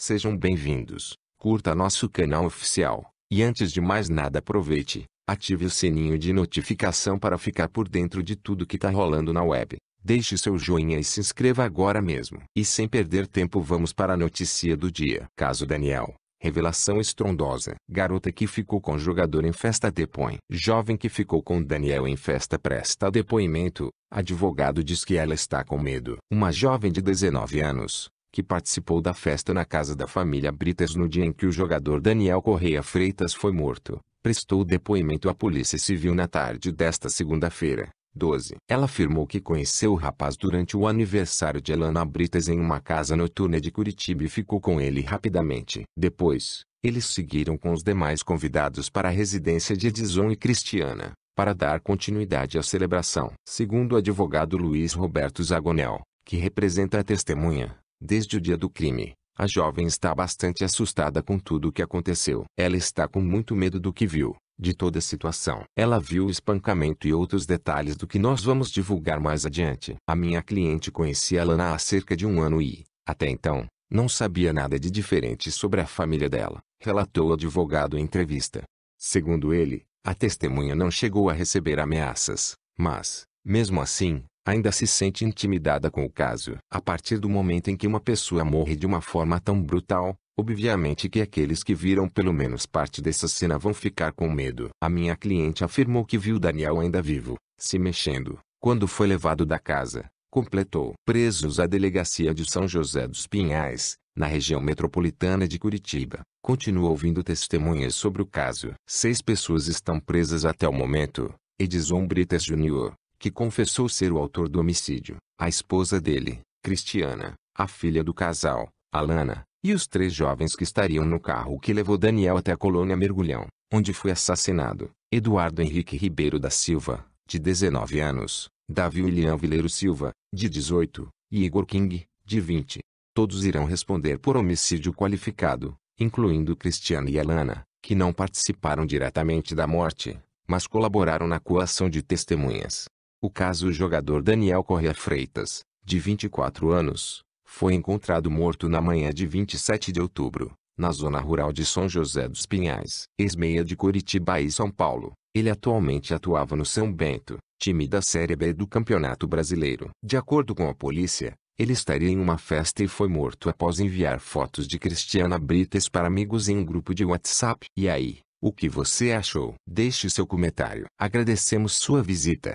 Sejam bem-vindos, curta nosso canal oficial, e antes de mais nada aproveite, ative o sininho de notificação para ficar por dentro de tudo que tá rolando na web. Deixe seu joinha e se inscreva agora mesmo. E sem perder tempo vamos para a notícia do dia. Caso Daniel, revelação estrondosa. Garota que ficou com jogador em festa depõe. Jovem que ficou com Daniel em festa presta depoimento. Advogado diz que ela está com medo. Uma jovem de 19 anos, que participou da festa na casa da família Brites no dia em que o jogador Daniel Correia Freitas foi morto, prestou depoimento à Polícia Civil na tarde desta segunda-feira. 12. Ela afirmou que conheceu o rapaz durante o aniversário de Elana Brites em uma casa noturna de Curitiba e ficou com ele rapidamente. Depois, eles seguiram com os demais convidados para a residência de Edison e Cristiana, para dar continuidade à celebração. Segundo o advogado Luiz Roberto Zagonel, que representa a testemunha, Desde o dia do crime, a jovem está bastante assustada com tudo o que aconteceu. Ela está com muito medo do que viu, de toda a situação. Ela viu o espancamento e outros detalhes do que nós vamos divulgar mais adiante. A minha cliente conhecia a Lana há cerca de um ano e, até então, não sabia nada de diferente sobre a família dela, relatou o advogado em entrevista. Segundo ele, a testemunha não chegou a receber ameaças, mas, mesmo assim, ainda se sente intimidada com o caso. A partir do momento em que uma pessoa morre de uma forma tão brutal, obviamente que aqueles que viram pelo menos parte dessa cena vão ficar com medo. A minha cliente afirmou que viu Daniel ainda vivo, se mexendo, quando foi levado da casa. Completou. Presos à delegacia de São José dos Pinhais, na região metropolitana de Curitiba. Continua ouvindo testemunhas sobre o caso. Seis pessoas estão presas até o momento. Edison Brites Jr., que confessou ser o autor do homicídio, a esposa dele, Cristiana, a filha do casal, Alana, e os três jovens que estariam no carro que levou Daniel até a colônia Mergulhão, onde foi assassinado, Eduardo Henrique Ribeiro da Silva, de 19 anos, Davi William Vileiro Silva, de 18, e Igor King, de 20. Todos irão responder por homicídio qualificado, incluindo Cristiana e Alana, que não participaram diretamente da morte, mas colaboraram na coação de testemunhas. O caso jogador Daniel Correa Freitas, de 24 anos, foi encontrado morto na manhã de 27 de outubro, na zona rural de São José dos Pinhais, ex-meia de Curitiba e São Paulo. Ele atualmente atuava no São Bento, time da Série B do Campeonato Brasileiro. De acordo com a polícia, ele estaria em uma festa e foi morto após enviar fotos de Cristiana Brites para amigos em um grupo de WhatsApp. E aí, o que você achou? Deixe seu comentário. Agradecemos sua visita.